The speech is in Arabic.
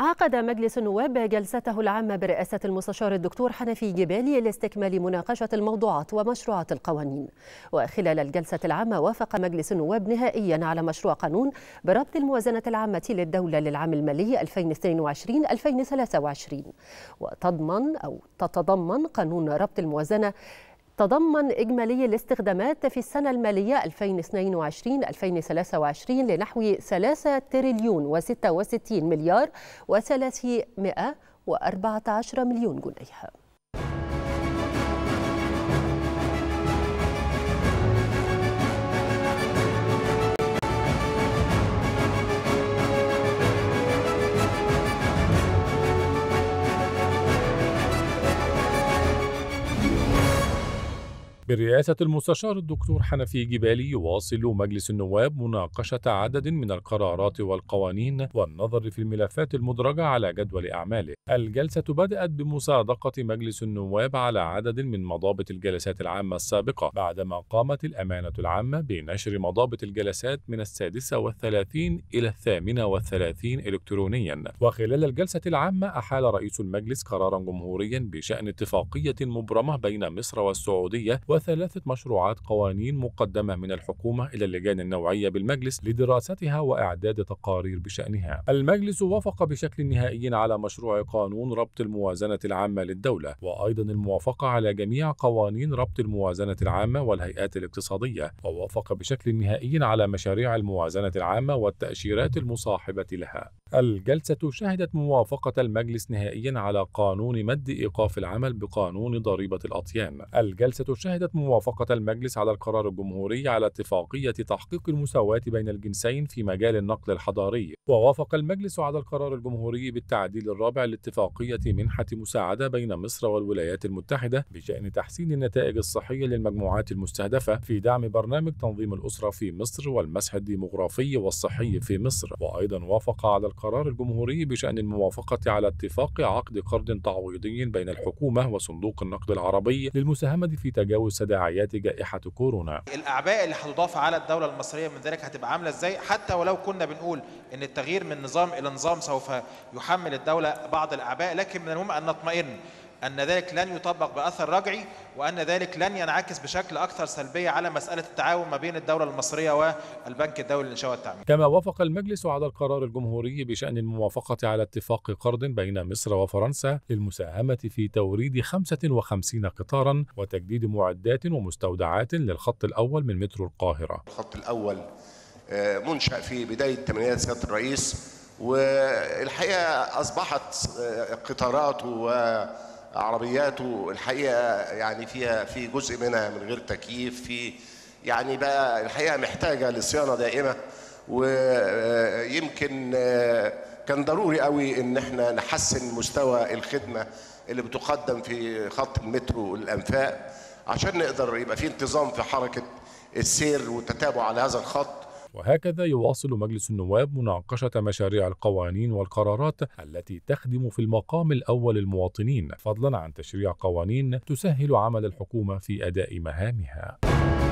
عقد مجلس النواب جلسته العامة برئاسة المستشار الدكتور حنفي جبالي لاستكمال مناقشة الموضوعات ومشروعات القوانين وخلال الجلسة العامة وافق مجلس النواب نهائيا على مشروع قانون بربط الموازنة العامة للدولة للعام المالي 2022-2023 وتضمن أو تتضمن قانون ربط الموازنة تضمن إجمالي الاستخدامات في السنة المالية 2022-2023 لنحو 3 تريليون و66 مليار و314 مليون جنيه برئاسة المستشار الدكتور حنفي جبالي يواصل مجلس النواب مناقشة عدد من القرارات والقوانين والنظر في الملفات المدرجة على جدول أعماله. الجلسة بدأت بمصادقة مجلس النواب على عدد من مضابط الجلسات العامة السابقة بعدما قامت الأمانة العامة بنشر مضابط الجلسات من السادسة والثلاثين إلى الثامنة والثلاثين إلكترونيا وخلال الجلسة العامة أحال رئيس المجلس قرارا جمهوريا بشأن اتفاقية مبرمة بين مصر والسعودية و وثلاثة مشروعات قوانين مقدمة من الحكومة إلى اللجان النوعية بالمجلس لدراستها وإعداد تقارير بشأنها. المجلس وافق بشكل نهائي على مشروع قانون ربط الموازنة العامة للدولة، وأيضا الموافقة على جميع قوانين ربط الموازنة العامة والهيئات الاقتصادية، ووافق بشكل نهائي على مشاريع الموازنة العامة والتأشيرات المصاحبة لها. الجلسة شهدت موافقة المجلس نهائيا على قانون مد إيقاف العمل بقانون ضريبة الأطيان. الجلسة شهدت أكدت موافقة المجلس على القرار الجمهوري على اتفاقية تحقيق المساواة بين الجنسين في مجال النقل الحضاري، ووافق المجلس على القرار الجمهوري بالتعديل الرابع لاتفاقية منحة مساعدة بين مصر والولايات المتحدة بشأن تحسين النتائج الصحية للمجموعات المستهدفة في دعم برنامج تنظيم الأسرة في مصر والمسح الديموغرافي والصحي في مصر، وأيضا وافق على القرار الجمهوري بشأن الموافقة على اتفاق عقد قرض تعويضي بين الحكومة وصندوق النقد العربي للمساهمة في تجاوز تداعيات جائحة كورونا الأعباء اللي هتضاف على الدولة المصرية من ذلك هتبقى عاملة إزاي حتى ولو كنا بنقول أن التغيير من نظام إلى نظام سوف يحمل الدولة بعض الأعباء لكن من المهم أن نطمئن أن ذلك لن يطبق بأثر رجعي وأن ذلك لن ينعكس بشكل أكثر سلبية على مسألة التعاون ما بين الدولة المصرية والبنك الدولي للإنشاء والتعمير كما وافق المجلس على القرار الجمهوري بشأن الموافقة على اتفاق قرض بين مصر وفرنسا للمساهمة في توريد 55 قطارا وتجديد معدات ومستودعات للخط الأول من مترو القاهرة الخط الأول آه، منشأ في بداية الثمانينات سيادة الرئيس والحقيقة أصبحت آه، قطارات و عربياته الحقيقه يعني فيها في جزء منها من غير تكييف في يعني بقى الحقيقه محتاجه لصيانه دائمه ويمكن كان ضروري قوي ان احنا نحسن مستوى الخدمه اللي بتقدم في خط المترو الانفاق عشان نقدر يبقى في انتظام في حركه السير والتتابع على هذا الخط وهكذا يواصل مجلس النواب مناقشة مشاريع القوانين والقرارات التي تخدم في المقام الأول المواطنين فضلا عن تشريع قوانين تسهل عمل الحكومة في أداء مهامها